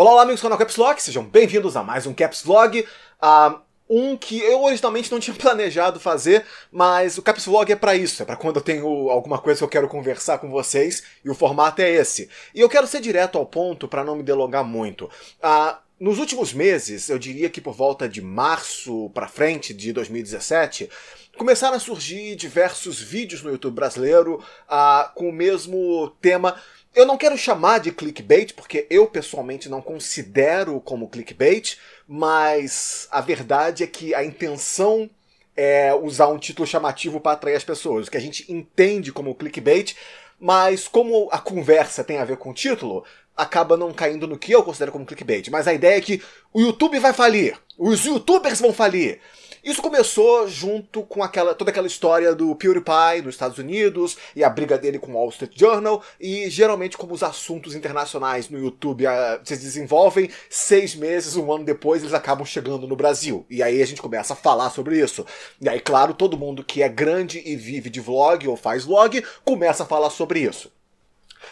Olá, olá amigos do canal Caps Lock, sejam bem-vindos a mais um Caps Vlog. Uh, um que eu originalmente não tinha planejado fazer, mas o Caps Vlog é para isso, é para quando eu tenho alguma coisa que eu quero conversar com vocês, e o formato é esse. E eu quero ser direto ao ponto para não me delongar muito. Uh, nos últimos meses, eu diria que por volta de março para frente de 2017, começaram a surgir diversos vídeos no YouTube brasileiro uh, com o mesmo tema eu não quero chamar de clickbait, porque eu pessoalmente não considero como clickbait, mas a verdade é que a intenção é usar um título chamativo para atrair as pessoas, o que a gente entende como clickbait, mas como a conversa tem a ver com o título, acaba não caindo no que eu considero como clickbait. Mas a ideia é que o YouTube vai falir, os youtubers vão falir, isso começou junto com aquela, toda aquela história do PewDiePie nos Estados Unidos e a briga dele com o Wall Street Journal e geralmente como os assuntos internacionais no YouTube uh, se desenvolvem, seis meses, um ano depois eles acabam chegando no Brasil. E aí a gente começa a falar sobre isso. E aí, claro, todo mundo que é grande e vive de vlog ou faz vlog começa a falar sobre isso.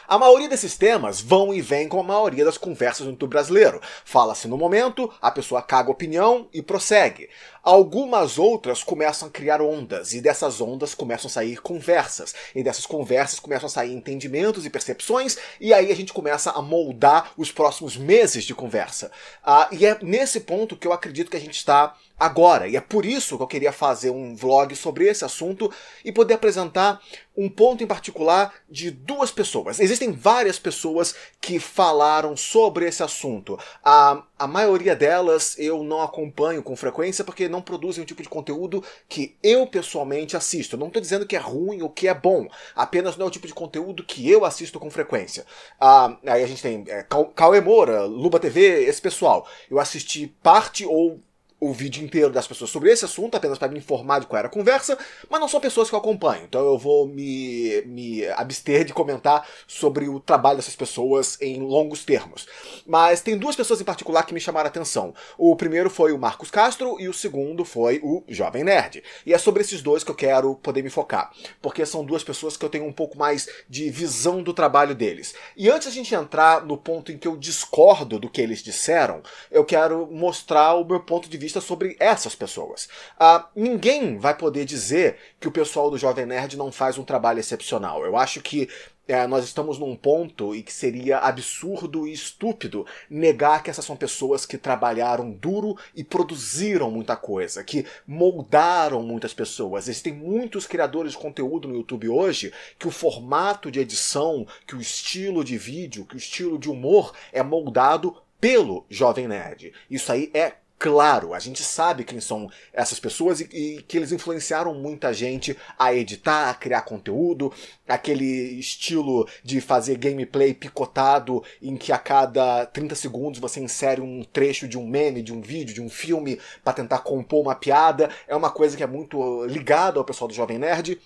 A maioria desses temas vão e vem com a maioria das conversas no YouTube brasileiro. Fala-se no momento, a pessoa caga opinião e prossegue. Algumas outras começam a criar ondas, e dessas ondas começam a sair conversas, e dessas conversas começam a sair entendimentos e percepções, e aí a gente começa a moldar os próximos meses de conversa. Ah, e é nesse ponto que eu acredito que a gente está agora, e é por isso que eu queria fazer um vlog sobre esse assunto e poder apresentar um ponto em particular de duas pessoas. Existem várias pessoas que falaram sobre esse assunto. Ah, a maioria delas eu não acompanho com frequência porque não produzem o tipo de conteúdo que eu pessoalmente assisto. não estou dizendo que é ruim ou que é bom, apenas não é o tipo de conteúdo que eu assisto com frequência. Ah, aí a gente tem é, Cauê Moura, Luba TV, esse pessoal. Eu assisti parte ou o vídeo inteiro das pessoas sobre esse assunto, apenas para me informar de qual era a conversa, mas não são pessoas que eu acompanho, então eu vou me, me abster de comentar sobre o trabalho dessas pessoas em longos termos. Mas tem duas pessoas em particular que me chamaram a atenção. O primeiro foi o Marcos Castro e o segundo foi o Jovem Nerd. E é sobre esses dois que eu quero poder me focar, porque são duas pessoas que eu tenho um pouco mais de visão do trabalho deles. E antes a gente entrar no ponto em que eu discordo do que eles disseram, eu quero mostrar o meu ponto de vista vista sobre essas pessoas. Ah, ninguém vai poder dizer que o pessoal do Jovem Nerd não faz um trabalho excepcional. Eu acho que é, nós estamos num ponto e que seria absurdo e estúpido negar que essas são pessoas que trabalharam duro e produziram muita coisa, que moldaram muitas pessoas. Existem muitos criadores de conteúdo no YouTube hoje que o formato de edição, que o estilo de vídeo, que o estilo de humor é moldado pelo Jovem Nerd. Isso aí é claro, a gente sabe quem são essas pessoas e, e, que eles influenciaram muita gente a editar, a criar conteúdo, aquele estilo de fazer gameplay picotado em que a cada 30 segundos você insere um trecho de um meme, de um vídeo, de um filme para tentar compor uma piada, é uma coisa que é muito ligada ao pessoal do Jovem Nerd.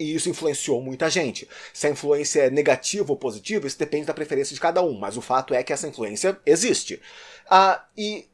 E isso influenciou muita gente. Se a influência é negativa ou positiva, isso depende da preferência de cada um, mas o fato é que essa influência existe. Ah, e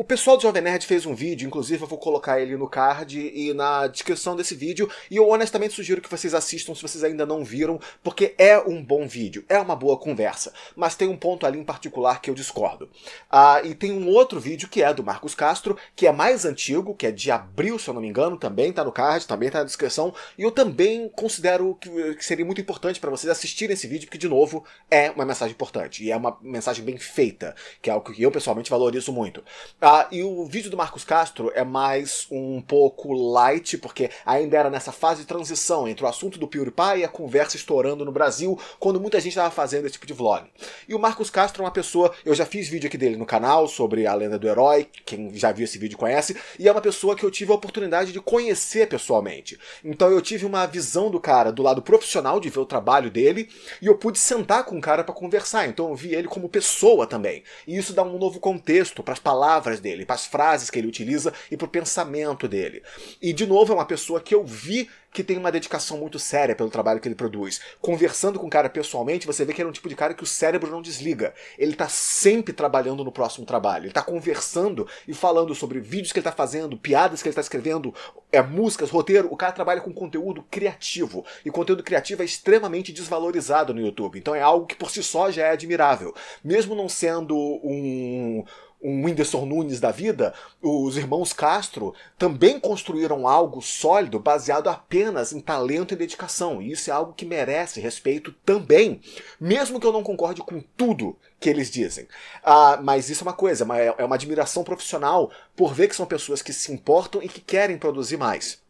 o pessoal do Jovem Nerd fez um vídeo, inclusive eu vou colocar ele no card e na descrição desse vídeo, e eu honestamente sugiro que vocês assistam se vocês ainda não viram, porque é um bom vídeo, é uma boa conversa, mas tem um ponto ali em particular que eu discordo. Ah, e tem um outro vídeo que é do Marcos Castro, que é mais antigo, que é de abril, se eu não me engano, também tá no card, também tá na descrição, e eu também considero que, seria muito importante para vocês assistirem esse vídeo, porque de novo, é uma mensagem importante, e é uma mensagem bem feita, que é algo que eu pessoalmente valorizo muito. Ah, ah, e o vídeo do Marcos Castro é mais um pouco light, porque ainda era nessa fase de transição entre o assunto do PewDiePie e a conversa estourando no Brasil, quando muita gente estava fazendo esse tipo de vlog. E o Marcos Castro é uma pessoa, eu já fiz vídeo aqui dele no canal sobre a lenda do herói, quem já viu esse vídeo conhece, e é uma pessoa que eu tive a oportunidade de conhecer pessoalmente. Então eu tive uma visão do cara do lado profissional de ver o trabalho dele, e eu pude sentar com o cara para conversar, então eu vi ele como pessoa também. E isso dá um novo contexto para as palavras palavras dele, para as frases que ele utiliza e para o pensamento dele. E, de novo, é uma pessoa que eu vi que tem uma dedicação muito séria pelo trabalho que ele produz. Conversando com o cara pessoalmente, você vê que ele é um tipo de cara que o cérebro não desliga. Ele está sempre trabalhando no próximo trabalho. Ele está conversando e falando sobre vídeos que ele está fazendo, piadas que ele está escrevendo, é, músicas, roteiro. O cara trabalha com conteúdo criativo. E conteúdo criativo é extremamente desvalorizado no YouTube. Então é algo que por si só já é admirável. Mesmo não sendo um um Whindersson Nunes da vida, os irmãos Castro também construíram algo sólido baseado apenas em talento e dedicação. E isso é algo que merece respeito também, mesmo que eu não concorde com tudo que eles dizem. Ah, mas isso é uma coisa, é, é uma admiração profissional por ver que são pessoas que se importam e que querem produzir mais.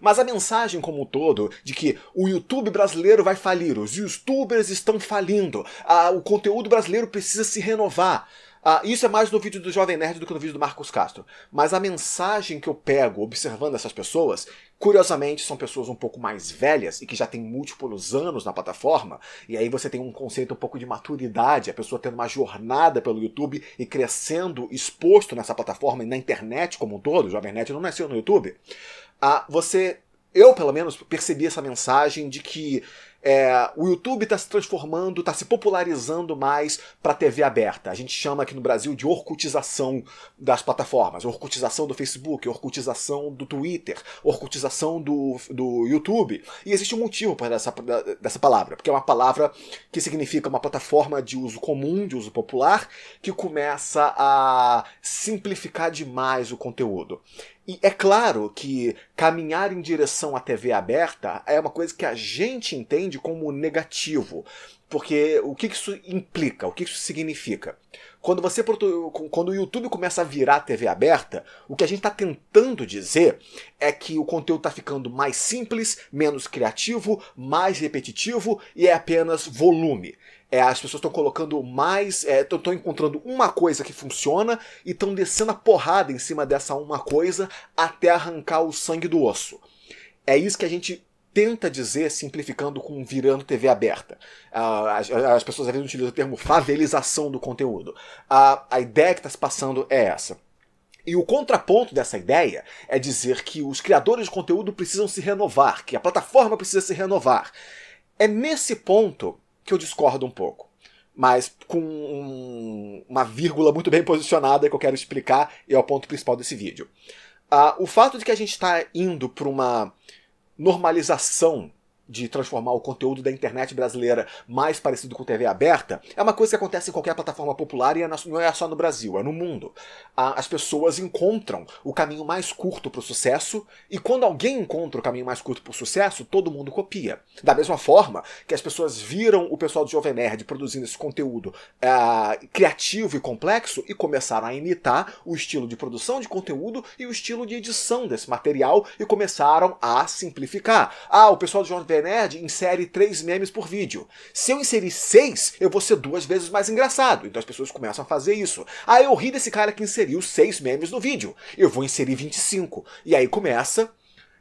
Mas a mensagem como um todo de que o YouTube brasileiro vai falir, os youtubers estão falindo, ah, o conteúdo brasileiro precisa se renovar. Ah, isso é mais no vídeo do Jovem Nerd do que no vídeo do Marcos Castro. Mas a mensagem que eu pego observando essas pessoas, curiosamente, são pessoas um pouco mais velhas e que já têm múltiplos anos na plataforma. E aí você tem um conceito um pouco de maturidade, a pessoa tendo uma jornada pelo YouTube e crescendo exposto nessa plataforma e na internet como um todo. O Jovem Nerd não nasceu no YouTube. Ah, você eu pelo menos percebi essa mensagem de que é, o YouTube está se transformando, está se popularizando mais para TV aberta. A gente chama aqui no Brasil de orcutização das plataformas, orcutização do Facebook, orcutização do Twitter, orcutização do, do YouTube. E existe um motivo para essa, dessa palavra, porque é uma palavra que significa uma plataforma de uso comum, de uso popular, que começa a simplificar demais o conteúdo. E é claro que caminhar em direção à TV aberta é uma coisa que a gente entende como negativo. Porque o que isso implica? O que isso significa? Quando você quando o YouTube começa a virar TV aberta, o que a gente está tentando dizer é que o conteúdo está ficando mais simples, menos criativo, mais repetitivo e é apenas volume. É, as pessoas estão colocando mais, estão é, encontrando uma coisa que funciona e estão descendo a porrada em cima dessa uma coisa até arrancar o sangue do osso. É isso que a gente tenta dizer, simplificando com virando TV aberta. Uh, as, as, pessoas às vezes utilizam o termo favelização do conteúdo. Uh, a ideia que está se passando é essa. E o contraponto dessa ideia é dizer que os criadores de conteúdo precisam se renovar, que a plataforma precisa se renovar. É nesse ponto que eu discordo um pouco. Mas com um, uma vírgula muito bem posicionada que eu quero explicar e é o ponto principal desse vídeo. Ah, o fato de que a gente está indo para uma normalização de transformar o conteúdo da internet brasileira mais parecido com TV aberta é uma coisa que acontece em qualquer plataforma popular e é não é só no Brasil, é no mundo. As pessoas encontram o caminho mais curto para o sucesso e quando alguém encontra o caminho mais curto para o sucesso, todo mundo copia. Da mesma forma que as pessoas viram o pessoal do Jovem Nerd produzindo esse conteúdo é, criativo e complexo e começaram a imitar o estilo de produção de conteúdo e o estilo de edição desse material e começaram a simplificar. Ah, o pessoal do Jovem Nerd insere três memes por vídeo. Se eu inserir seis, eu vou ser duas vezes mais engraçado. Então as pessoas começam a fazer isso. Aí eu ri desse cara que inseriu seis memes no vídeo. Eu vou inserir 25. E aí começa,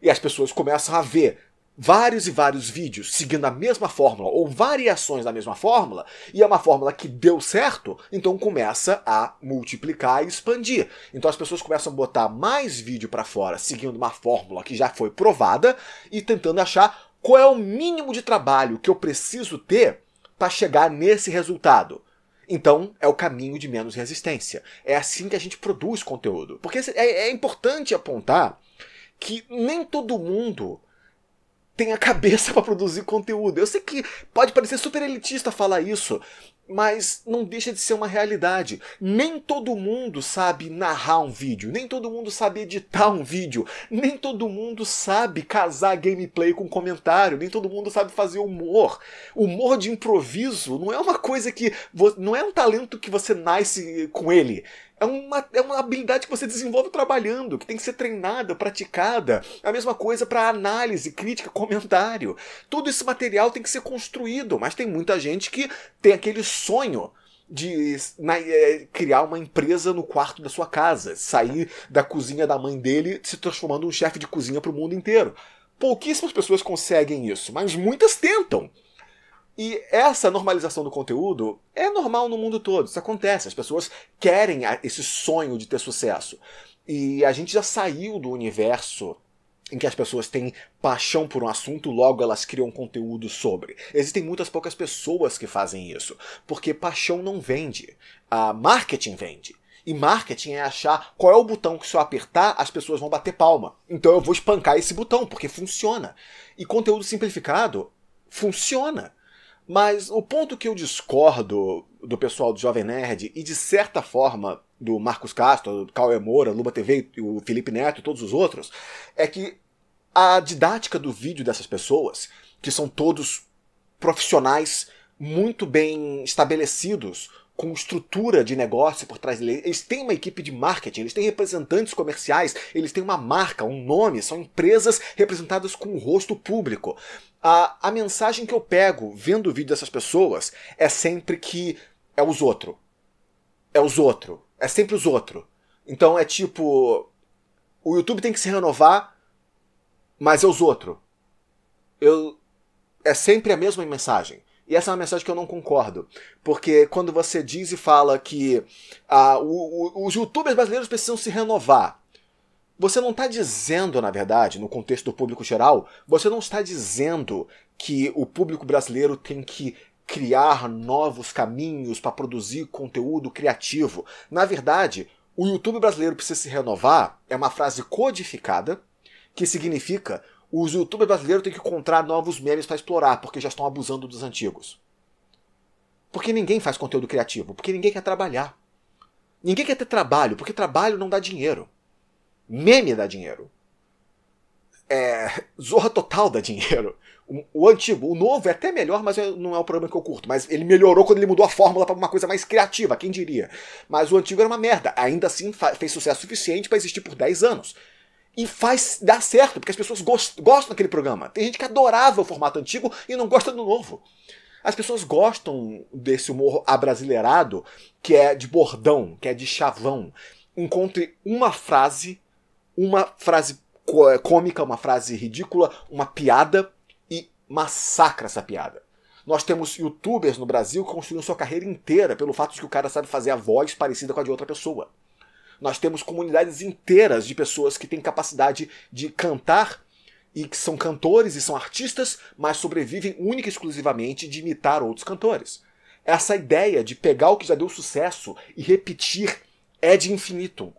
e as pessoas começam a ver vários e vários vídeos seguindo a mesma fórmula ou variações da mesma fórmula e é uma fórmula que deu certo, então começa a multiplicar e expandir. Então as pessoas começam a botar mais vídeo para fora seguindo uma fórmula que já foi provada e tentando achar qual é o mínimo de trabalho que eu preciso ter para chegar nesse resultado? Então é o caminho de menos resistência. É assim que a gente produz conteúdo. Porque é, é importante apontar que nem todo mundo tem a cabeça para produzir conteúdo. Eu sei que pode parecer super elitista falar isso, mas não deixa de ser uma realidade. Nem todo mundo sabe narrar um vídeo, nem todo mundo sabe editar um vídeo, nem todo mundo sabe casar gameplay com comentário, nem todo mundo sabe fazer humor. Humor de improviso não é uma coisa que. Não é um talento que você nasce com ele. É uma, é uma habilidade que você desenvolve trabalhando, que tem que ser treinada, praticada. A mesma coisa para análise, crítica, comentário. Todo esse material tem que ser construído, mas tem muita gente que tem aquele sonho de na, é, criar uma empresa no quarto da sua casa, sair da cozinha da mãe dele, se transformando em um chefe de cozinha para o mundo inteiro. Pouquíssimas pessoas conseguem isso, mas muitas tentam. E essa normalização do conteúdo é normal no mundo todo, isso acontece, as pessoas querem esse sonho de ter sucesso. E a gente já saiu do universo em que as pessoas têm paixão por um assunto, logo elas criam conteúdo sobre. Existem muitas poucas pessoas que fazem isso, porque paixão não vende, a marketing vende. E marketing é achar qual é o botão que se eu apertar as pessoas vão bater palma. Então eu vou espancar esse botão, porque funciona. E conteúdo simplificado funciona. Mas o ponto que eu discordo do pessoal do Jovem Nerd e de certa forma do Marcos Castro, do Cauê Moura, Luba TV, o Felipe Neto e todos os outros, é que a didática do vídeo dessas pessoas, que são todos profissionais muito bem estabelecidos com estrutura de negócio por trás deles. Eles têm uma equipe de marketing, eles têm representantes comerciais, eles têm uma marca, um nome, são empresas representadas com o rosto público. A, a mensagem que eu pego vendo o vídeo dessas pessoas é sempre que é os outros. É os outros. É sempre os outros. Então é tipo. O YouTube tem que se renovar, mas é os outros. Eu, é sempre a mesma mensagem. E essa é uma mensagem que eu não concordo. Porque quando você diz e fala que ah, o, o, os youtubers brasileiros precisam se renovar, você não está dizendo, na verdade, no contexto do público geral, você não está dizendo que o público brasileiro tem que criar novos caminhos para produzir conteúdo criativo. Na verdade, o YouTube brasileiro precisa se renovar é uma frase codificada que significa os youtubers brasileiros têm que encontrar novos memes para explorar, porque já estão abusando dos antigos. Porque ninguém faz conteúdo criativo, porque ninguém quer trabalhar. Ninguém quer ter trabalho, porque trabalho não dá dinheiro. Meme dá dinheiro. É, Zorra Total dá dinheiro. O, o, antigo, o novo é até melhor, mas é, não é o programa que eu curto. Mas ele melhorou quando ele mudou a fórmula para uma coisa mais criativa, quem diria? Mas o antigo era uma merda. Ainda assim fez sucesso suficiente para existir por 10 anos e faz dar certo, porque as pessoas gost, gostam daquele programa. Tem gente que adorava o formato antigo e não gosta do novo. As pessoas gostam desse humor abrasileirado, que é de bordão, que é de chavão. Encontre uma frase, uma frase é, cômica, uma frase ridícula, uma piada e massacra essa piada. Nós temos youtubers no Brasil que construíram sua carreira inteira pelo fato de que o cara sabe fazer a voz parecida com a de outra pessoa. Nós temos comunidades inteiras de pessoas que têm capacidade de cantar e que são cantores e são artistas, mas sobrevivem única e exclusivamente de imitar outros cantores. Essa ideia de pegar o que já deu sucesso e repetir é de infinito.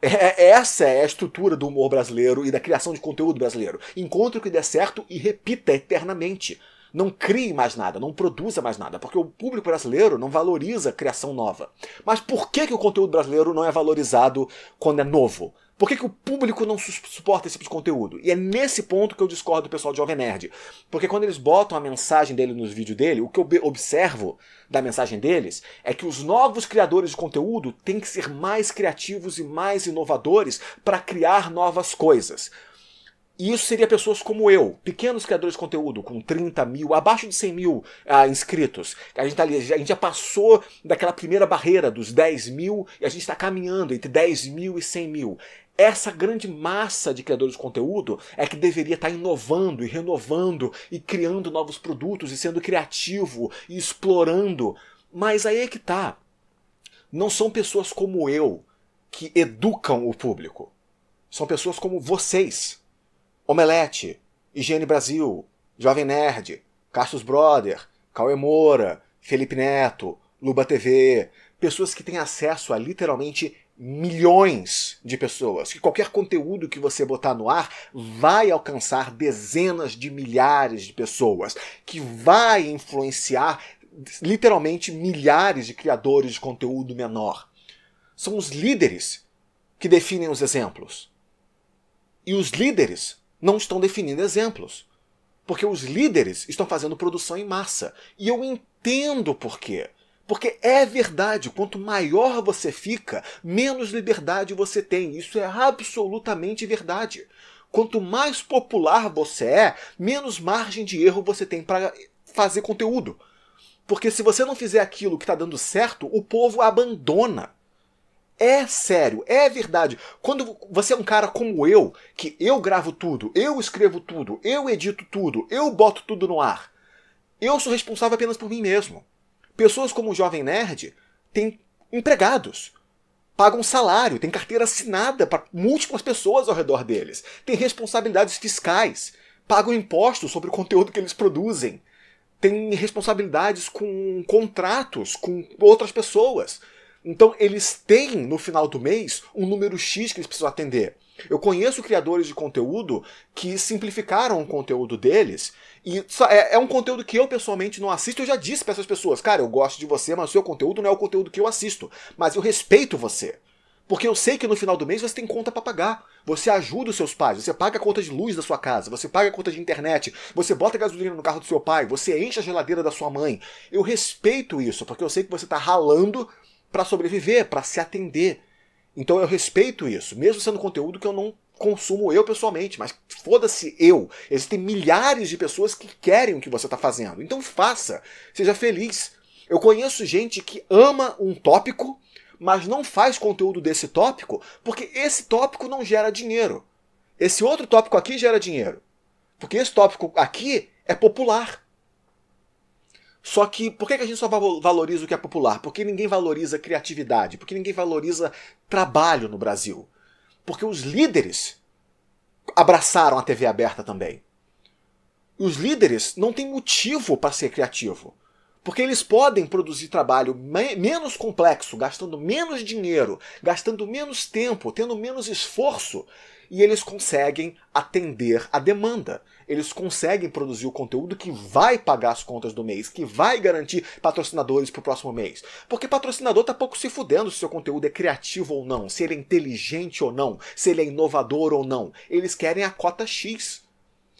É, é essa é a estrutura do humor brasileiro e da criação de conteúdo brasileiro. Encontre o que der certo e repita eternamente não crie mais nada, não produza mais nada, porque o público brasileiro não valoriza a criação nova. Mas por que, que o conteúdo brasileiro não é valorizado quando é novo? Por que, que o público não suporta esse tipo de conteúdo? E é nesse ponto que eu discordo do pessoal de Jovem Nerd. Porque quando eles botam a mensagem dele nos vídeos dele, o que eu observo da mensagem deles é que os novos criadores de conteúdo têm que ser mais criativos e mais inovadores para criar novas coisas. E isso seria pessoas como eu, pequenos criadores de conteúdo, com 30 mil, abaixo de 100 mil ah, inscritos. A gente, tá ali, a gente já passou daquela primeira barreira dos 10 mil e a gente está caminhando entre 10 mil e 100 mil. Essa grande massa de criadores de conteúdo é que deveria estar tá inovando e renovando e criando novos produtos e sendo criativo e explorando. Mas aí é que tá. Não são pessoas como eu que educam o público. São pessoas como vocês Omelete, Higiene Brasil, Jovem Nerd, Carlos Brother, Cauê Moura, Felipe Neto, Luba TV, pessoas que têm acesso a literalmente milhões de pessoas, que qualquer conteúdo que você botar no ar vai alcançar dezenas de milhares de pessoas, que vai influenciar literalmente milhares de criadores de conteúdo menor. São os líderes que definem os exemplos. E os líderes não estão definindo exemplos. Porque os líderes estão fazendo produção em massa. E eu entendo por quê. Porque é verdade, quanto maior você fica, menos liberdade você tem. Isso é absolutamente verdade. Quanto mais popular você é, menos margem de erro você tem para fazer conteúdo. Porque se você não fizer aquilo que está dando certo, o povo abandona. É sério, é verdade. Quando você é um cara como eu, que eu gravo tudo, eu escrevo tudo, eu edito tudo, eu boto tudo no ar, eu sou responsável apenas por mim mesmo. Pessoas como o Jovem Nerd têm empregados, pagam salário, têm carteira assinada para múltiplas pessoas ao redor deles, têm responsabilidades fiscais, pagam impostos sobre o conteúdo que eles produzem, têm responsabilidades com contratos com outras pessoas então eles têm no final do mês um número X que eles precisam atender. Eu conheço criadores de conteúdo que simplificaram o conteúdo deles e é, é, um conteúdo que eu pessoalmente não assisto. Eu já disse para essas pessoas, cara, eu gosto de você, mas o seu conteúdo não é o conteúdo que eu assisto. Mas eu respeito você. Porque eu sei que no final do mês você tem conta para pagar. Você ajuda os seus pais, você paga a conta de luz da sua casa, você paga a conta de internet, você bota gasolina no carro do seu pai, você enche a geladeira da sua mãe. Eu respeito isso, porque eu sei que você tá ralando para sobreviver, para se atender. Então eu respeito isso, mesmo sendo conteúdo que eu não consumo eu pessoalmente, mas foda-se eu. Existem milhares de pessoas que querem o que você está fazendo. Então faça, seja feliz. Eu conheço gente que ama um tópico, mas não faz conteúdo desse tópico porque esse tópico não gera dinheiro. Esse outro tópico aqui gera dinheiro. Porque esse tópico aqui é popular. Só que por que a gente só valoriza o que é popular? Porque ninguém valoriza criatividade, porque ninguém valoriza trabalho no Brasil. Porque os líderes abraçaram a TV aberta também. Os líderes não têm motivo para ser criativo. Porque eles podem produzir trabalho me menos complexo, gastando menos dinheiro, gastando menos tempo, tendo menos esforço, e eles conseguem atender a demanda eles conseguem produzir o conteúdo que vai pagar as contas do mês, que vai garantir patrocinadores para o próximo mês. Porque patrocinador tá pouco se fudendo se seu conteúdo é criativo ou não, se ele é inteligente ou não, se ele é inovador ou não. Eles querem a cota X.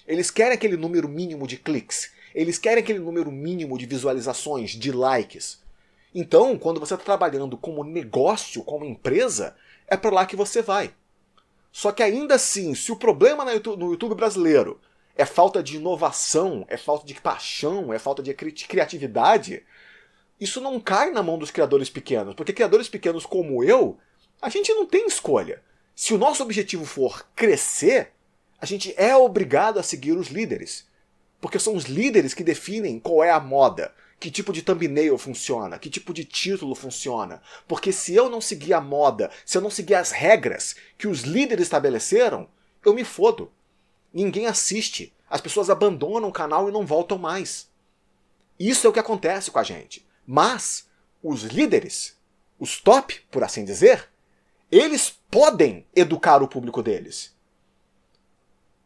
Eles querem aquele número mínimo de cliques. Eles querem aquele número mínimo de visualizações, de likes. Então, quando você está trabalhando como negócio, como empresa, é para lá que você vai. Só que ainda assim, se o problema no YouTube brasileiro é falta de inovação, é falta de paixão, é falta de criatividade, isso não cai na mão dos criadores pequenos, porque criadores pequenos como eu, a gente não tem escolha. Se o nosso objetivo for crescer, a gente é obrigado a seguir os líderes, porque são os líderes que definem qual é a moda, que tipo de thumbnail funciona, que tipo de título funciona. Porque se eu não seguir a moda, se eu não seguir as regras que os líderes estabeleceram, eu me fodo ninguém assiste. As pessoas abandonam o canal e não voltam mais. Isso é o que acontece com a gente. Mas os líderes, os top, por assim dizer, eles podem educar o público deles.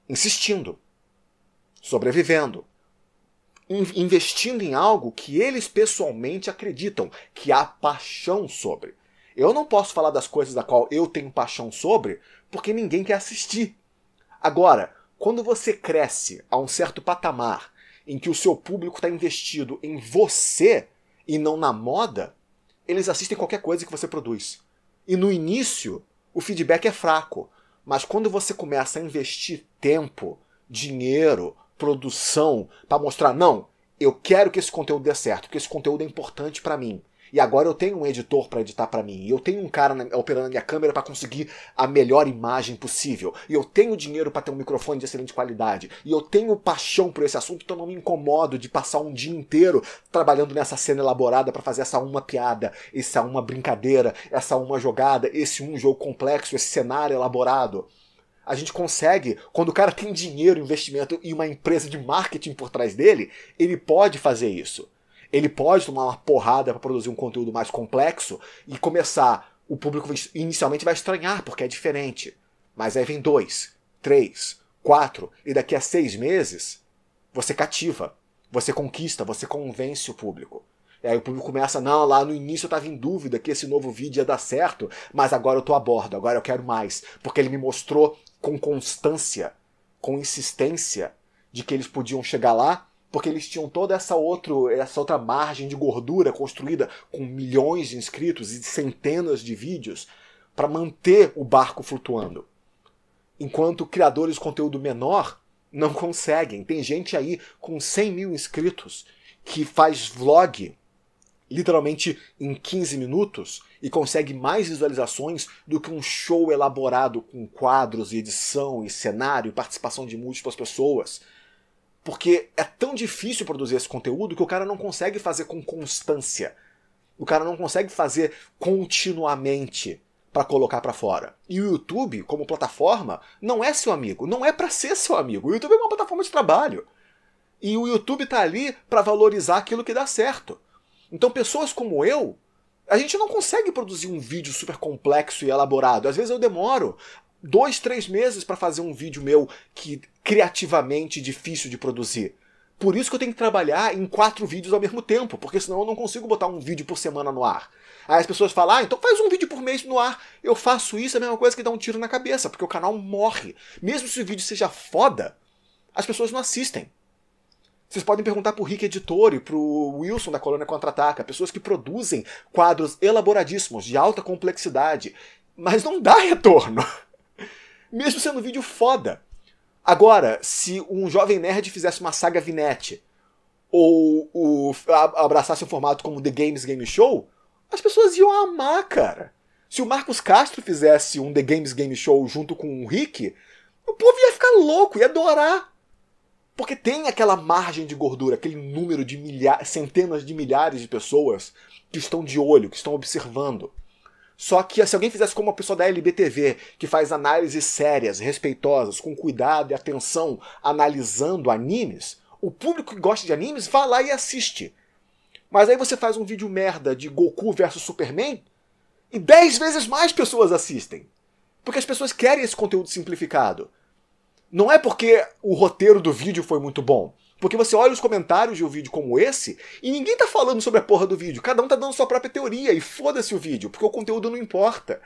Insistindo, sobrevivendo, investindo em algo que eles pessoalmente acreditam, que há paixão sobre. Eu não posso falar das coisas da qual eu tenho paixão sobre, porque ninguém quer assistir. Agora, quando você cresce a um certo patamar em que o seu público está investido em você e não na moda, eles assistem qualquer coisa que você produz. E no início, o feedback é fraco, mas quando você começa a investir tempo, dinheiro, produção para mostrar, não, eu quero que esse conteúdo dê certo, porque esse conteúdo é importante para mim e agora eu tenho um editor para editar para mim, e eu tenho um cara na, operando a minha câmera para conseguir a melhor imagem possível, e eu tenho dinheiro para ter um microfone de excelente qualidade, e eu tenho paixão por esse assunto, então não me incomodo de passar um dia inteiro trabalhando nessa cena elaborada para fazer essa uma piada, essa uma brincadeira, essa uma jogada, esse um jogo complexo, esse cenário elaborado. A gente consegue, quando o cara tem dinheiro, investimento e uma empresa de marketing por trás dele, ele pode fazer isso ele pode tomar uma porrada para produzir um conteúdo mais complexo e começar. O público inicialmente vai estranhar porque é diferente. Mas aí vem dois, três, quatro, e daqui a seis meses você cativa, você conquista, você convence o público. E aí o público começa, não, lá no início eu estava em dúvida que esse novo vídeo ia dar certo, mas agora eu estou a bordo, agora eu quero mais. Porque ele me mostrou com constância, com insistência, de que eles podiam chegar lá porque eles tinham toda essa, outro, essa outra margem de gordura construída com milhões de inscritos e centenas de vídeos para manter o barco flutuando. Enquanto criadores de conteúdo menor não conseguem. Tem gente aí com 100 mil inscritos que faz vlog literalmente em 15 minutos e consegue mais visualizações do que um show elaborado com quadros e edição e cenário e participação de múltiplas pessoas porque é tão difícil produzir esse conteúdo que o cara não consegue fazer com constância. O cara não consegue fazer continuamente para colocar para fora. E o YouTube, como plataforma, não é seu amigo, não é para ser seu amigo. O YouTube é uma plataforma de trabalho. E o YouTube tá ali para valorizar aquilo que dá certo. Então pessoas como eu, a gente não consegue produzir um vídeo super complexo e elaborado. Às vezes eu demoro dois, três meses para fazer um vídeo meu que criativamente difícil de produzir. Por isso que eu tenho que trabalhar em quatro vídeos ao mesmo tempo, porque senão eu não consigo botar um vídeo por semana no ar. Aí as pessoas falam, ah, então faz um vídeo por mês no ar. Eu faço isso, é a mesma coisa que dar um tiro na cabeça, porque o canal morre. Mesmo se o vídeo seja foda, as pessoas não assistem. Vocês podem perguntar pro Rick Editor e pro Wilson da Colônia Contra-Ataca, pessoas que produzem quadros elaboradíssimos, de alta complexidade, mas não dá retorno mesmo sendo um vídeo foda. Agora, se um jovem nerd fizesse uma saga vinete ou o, abraçasse um formato como The Games Game Show, as pessoas iam amar, cara. Se o Marcos Castro fizesse um The Games Game Show junto com o Rick, o povo ia ficar louco, ia adorar. Porque tem aquela margem de gordura, aquele número de milhares, centenas de milhares de pessoas que estão de olho, que estão observando. Só que se alguém fizesse como a pessoa da LBTV, que faz análises sérias, respeitosas, com cuidado e atenção, analisando animes, o público que gosta de animes vai lá e assiste. Mas aí você faz um vídeo merda de Goku versus Superman e 10 vezes mais pessoas assistem. Porque as pessoas querem esse conteúdo simplificado. Não é porque o roteiro do vídeo foi muito bom. Porque você olha os comentários de um vídeo como esse e ninguém tá falando sobre a porra do vídeo. Cada um tá dando sua própria teoria e foda-se o vídeo, porque o conteúdo não importa.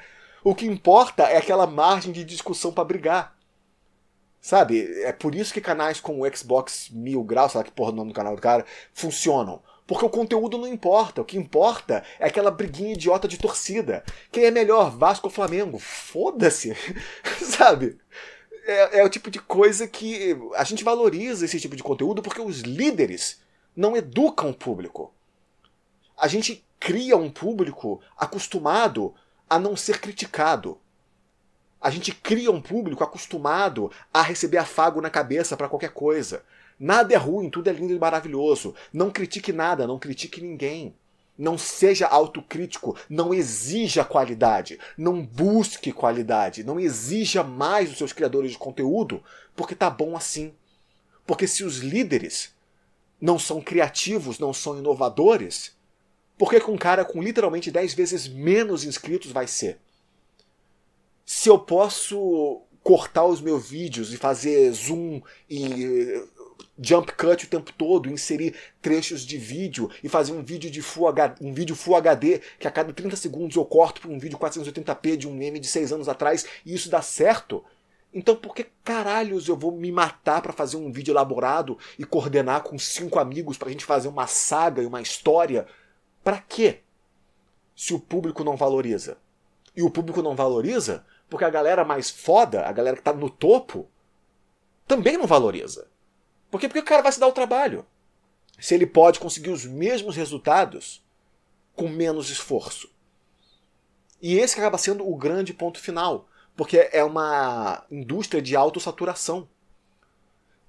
O que importa é aquela margem de discussão para brigar. Sabe? É por isso que canais como o Xbox Mil Graus, sei lá que porra o nome do canal do cara, funcionam. Porque o conteúdo não importa. O que importa é aquela briguinha idiota de torcida. Quem é melhor, Vasco ou Flamengo? Foda-se. sabe? é, é o tipo de coisa que a gente valoriza esse tipo de conteúdo porque os líderes não educam o público. A gente cria um público acostumado a não ser criticado. A gente cria um público acostumado a receber afago na cabeça para qualquer coisa. Nada é ruim, tudo é lindo e maravilhoso. Não critique nada, não critique ninguém. Não seja autocrítico, não exija qualidade, não busque qualidade, não exija mais dos seus criadores de conteúdo, porque tá bom assim. Porque se os líderes não são criativos, não são inovadores, por que, que um cara com literalmente 10 vezes menos inscritos vai ser? Se eu posso cortar os meus vídeos e fazer zoom e jump cut o tempo todo, inserir trechos de vídeo e fazer um vídeo de Full HD, um vídeo Full HD que a cada 30 segundos eu corto para um vídeo 480p de um meme de 6 anos atrás e isso dá certo? Então por que caralhos eu vou me matar para fazer um vídeo elaborado e coordenar com cinco amigos para a gente fazer uma saga e uma história? Para quê? Se o público não valoriza. E o público não valoriza porque a galera mais foda, a galera que tá no topo, também não valoriza. Por quê? Porque o cara vai se dar o trabalho. Se ele pode conseguir os mesmos resultados com menos esforço. E esse acaba sendo o grande ponto final, porque é uma indústria de autossaturação.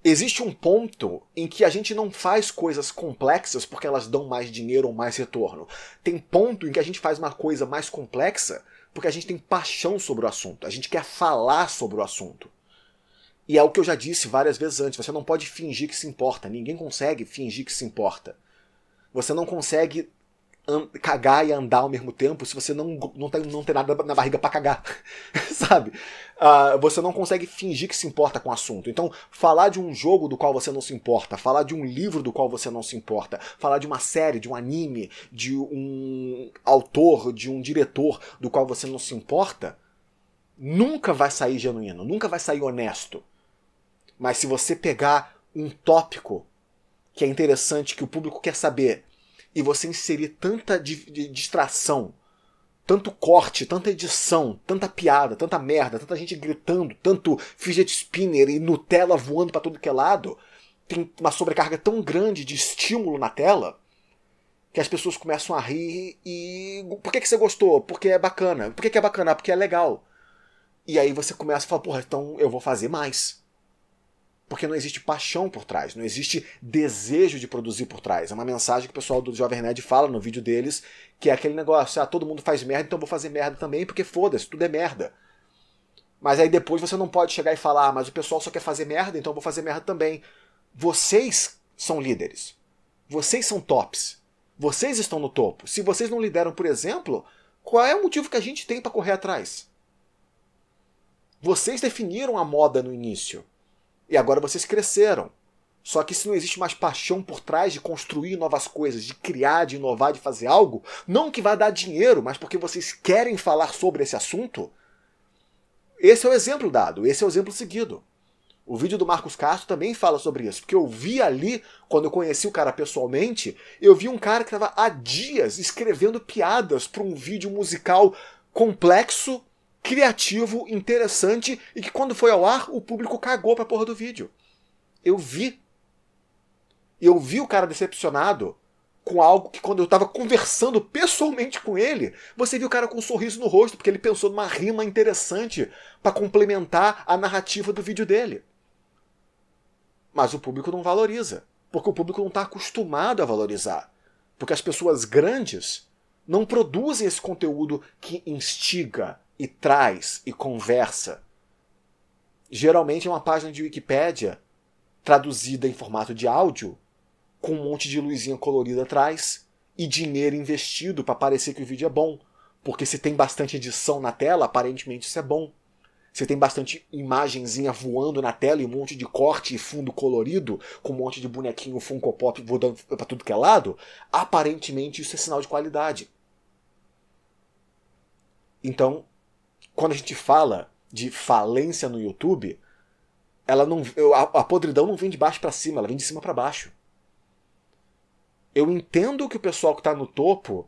Existe um ponto em que a gente não faz coisas complexas porque elas dão mais dinheiro ou mais retorno. Tem ponto em que a gente faz uma coisa mais complexa porque a gente tem paixão sobre o assunto, a gente quer falar sobre o assunto. E é o que eu já disse várias vezes antes: você não pode fingir que se importa. Ninguém consegue fingir que se importa. Você não consegue cagar e andar ao mesmo tempo se você não, não, tem, não tem nada na barriga para cagar, sabe? Uh, você não consegue fingir que se importa com o assunto. Então, falar de um jogo do qual você não se importa, falar de um livro do qual você não se importa, falar de uma série, de um anime, de um autor, de um diretor do qual você não se importa, nunca vai sair genuíno, nunca vai sair honesto. Mas se você pegar um tópico que é interessante, que o público quer saber, e você inserir tanta distração, tanto corte, tanta edição, tanta piada, tanta merda, tanta gente gritando, tanto fidget spinner e Nutella voando para tudo que é lado, tem uma sobrecarga tão grande de estímulo na tela que as pessoas começam a rir e por que, que você gostou? Porque é bacana. Por que, que é bacana? Ah, porque é legal. E aí você começa a falar, porra, então eu vou fazer mais porque não existe paixão por trás, não existe desejo de produzir por trás. É uma mensagem que o pessoal do Jovem Nerd fala no vídeo deles, que é aquele negócio, ah, todo mundo faz merda, então vou fazer merda também, porque foda-se, tudo é merda. Mas aí depois você não pode chegar e falar, ah, mas o pessoal só quer fazer merda, então vou fazer merda também. Vocês são líderes. Vocês são tops. Vocês estão no topo. Se vocês não lideram, por exemplo, qual é o motivo que a gente tem para correr atrás? Vocês definiram a moda no início. E agora vocês cresceram. Só que se não existe mais paixão por trás de construir novas coisas, de criar, de inovar, de fazer algo, não que vá dar dinheiro, mas porque vocês querem falar sobre esse assunto, esse é o exemplo dado, esse é o exemplo seguido. O vídeo do Marcos Castro também fala sobre isso, porque eu vi ali, quando eu conheci o cara pessoalmente, eu vi um cara que estava há dias escrevendo piadas para um vídeo musical complexo criativo, interessante e que quando foi ao ar o público cagou pra porra do vídeo. Eu vi. Eu vi o cara decepcionado com algo que quando eu tava conversando pessoalmente com ele, você viu o cara com um sorriso no rosto porque ele pensou numa rima interessante para complementar a narrativa do vídeo dele. Mas o público não valoriza, porque o público não está acostumado a valorizar, porque as pessoas grandes não produzem esse conteúdo que instiga, e traz e conversa. Geralmente é uma página de Wikipédia traduzida em formato de áudio, com um monte de luzinha colorida atrás e dinheiro investido para parecer que o vídeo é bom. Porque se tem bastante edição na tela, aparentemente isso é bom. Se tem bastante imagenzinha voando na tela e um monte de corte e fundo colorido, com um monte de bonequinho Funko Pop voando para tudo que é lado, aparentemente isso é sinal de qualidade. Então, quando a gente fala de falência no YouTube, ela não, a, a podridão não vem de baixo para cima, ela vem de cima para baixo. Eu entendo que o pessoal que está no topo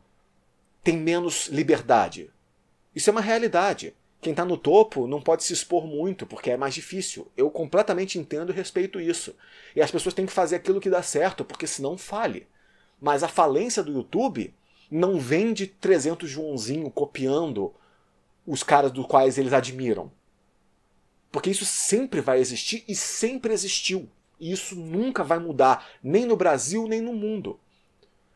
tem menos liberdade. Isso é uma realidade. Quem está no topo não pode se expor muito, porque é mais difícil. Eu completamente entendo e respeito isso. E as pessoas têm que fazer aquilo que dá certo, porque senão fale. Mas a falência do YouTube não vem de 300 Joãozinho copiando os caras dos quais eles admiram. Porque isso sempre vai existir e sempre existiu. E isso nunca vai mudar, nem no Brasil, nem no mundo.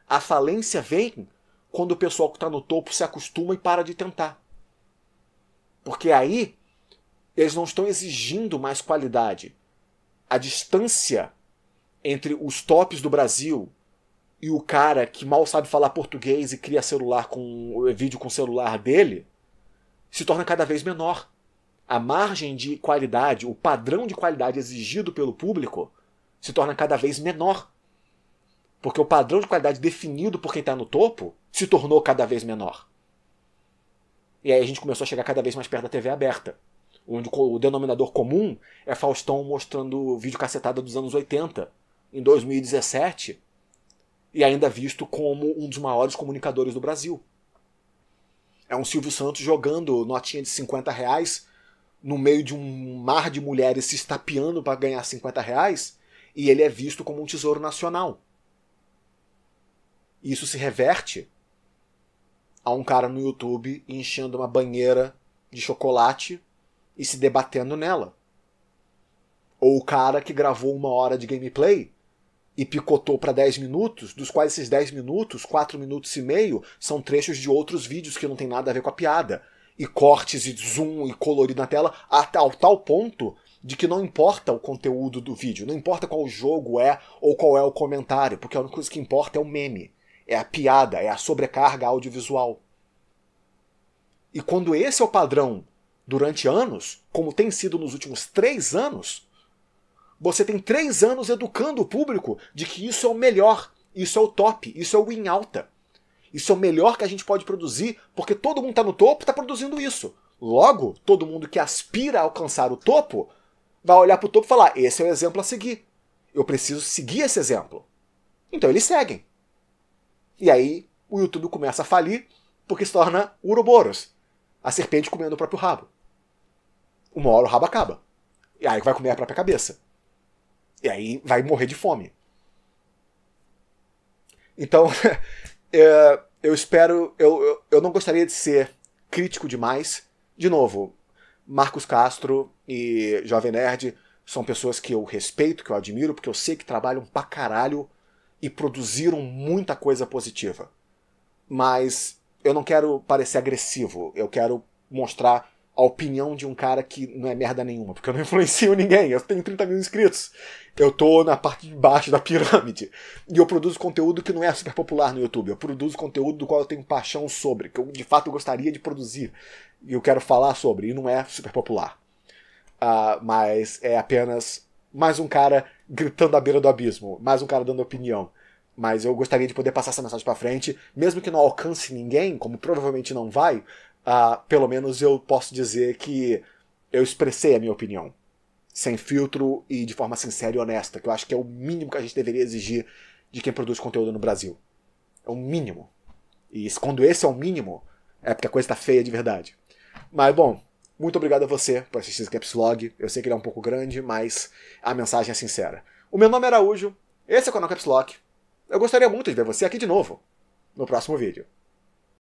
A falência vem quando o pessoal que está no topo se acostuma e para de tentar. Porque aí eles não estão exigindo mais qualidade. A distância entre os tops do Brasil e o cara que mal sabe falar português e cria celular com vídeo com celular dele se torna cada vez menor. A margem de qualidade, o padrão de qualidade exigido pelo público se torna cada vez menor. Porque o padrão de qualidade definido por quem está no topo se tornou cada vez menor. E aí a gente começou a chegar cada vez mais perto da TV aberta, onde o denominador comum é Faustão mostrando vídeo cacetada dos anos 80, em 2017, e ainda visto como um dos maiores comunicadores do Brasil. É um Silvio Santos jogando notinha de 50 reais no meio de um mar de mulheres se estapeando para ganhar 50 reais e ele é visto como um tesouro nacional. Isso se reverte a um cara no YouTube enchendo uma banheira de chocolate e se debatendo nela. Ou o cara que gravou uma hora de gameplay e picotou para 10 minutos, dos quais esses 10 minutos, 4 minutos e meio, são trechos de outros vídeos que não tem nada a ver com a piada. E cortes, e zoom, e colorido na tela, até ao tal ponto de que não importa o conteúdo do vídeo, não importa qual jogo é ou qual é o comentário, porque a única coisa que importa é o meme, é a piada, é a sobrecarga audiovisual. E quando esse é o padrão durante anos, como tem sido nos últimos três anos, você tem três anos educando o público de que isso é o melhor, isso é o top, isso é o em alta. Isso é o melhor que a gente pode produzir, porque todo mundo está no topo está produzindo isso. Logo, todo mundo que aspira a alcançar o topo vai olhar para o topo e falar: esse é o exemplo a seguir. Eu preciso seguir esse exemplo. Então eles seguem. E aí o YouTube começa a falir porque se torna Uroboros a serpente comendo o próprio rabo. Uma hora o rabo acaba. E aí vai comer a própria cabeça. E aí vai morrer de fome. Então, é, eu espero. Eu, eu, eu não gostaria de ser crítico demais. De novo, Marcos Castro e Jovem Nerd são pessoas que eu respeito, que eu admiro, porque eu sei que trabalham pra caralho e produziram muita coisa positiva. Mas eu não quero parecer agressivo, eu quero mostrar a opinião de um cara que não é merda nenhuma, porque eu não influencio ninguém, eu tenho 30 mil inscritos. Eu tô na parte de baixo da pirâmide. E eu produzo conteúdo que não é super popular no YouTube. Eu produzo conteúdo do qual eu tenho paixão sobre, que eu de fato gostaria de produzir. E eu quero falar sobre, e não é super popular. Uh, mas é apenas mais um cara gritando à beira do abismo, mais um cara dando opinião. Mas eu gostaria de poder passar essa mensagem para frente, mesmo que não alcance ninguém, como provavelmente não vai, ah, pelo menos eu posso dizer que eu expressei a minha opinião. Sem filtro e de forma sincera e honesta, que eu acho que é o mínimo que a gente deveria exigir de quem produz conteúdo no Brasil. É o mínimo. E quando esse é o mínimo, é porque a coisa está feia de verdade. Mas bom, muito obrigado a você por assistir esse Caps Log. Eu sei que ele é um pouco grande, mas a mensagem é sincera. O meu nome é Araújo, esse é o canal Caps Lock. Eu gostaria muito de ver você aqui de novo no próximo vídeo.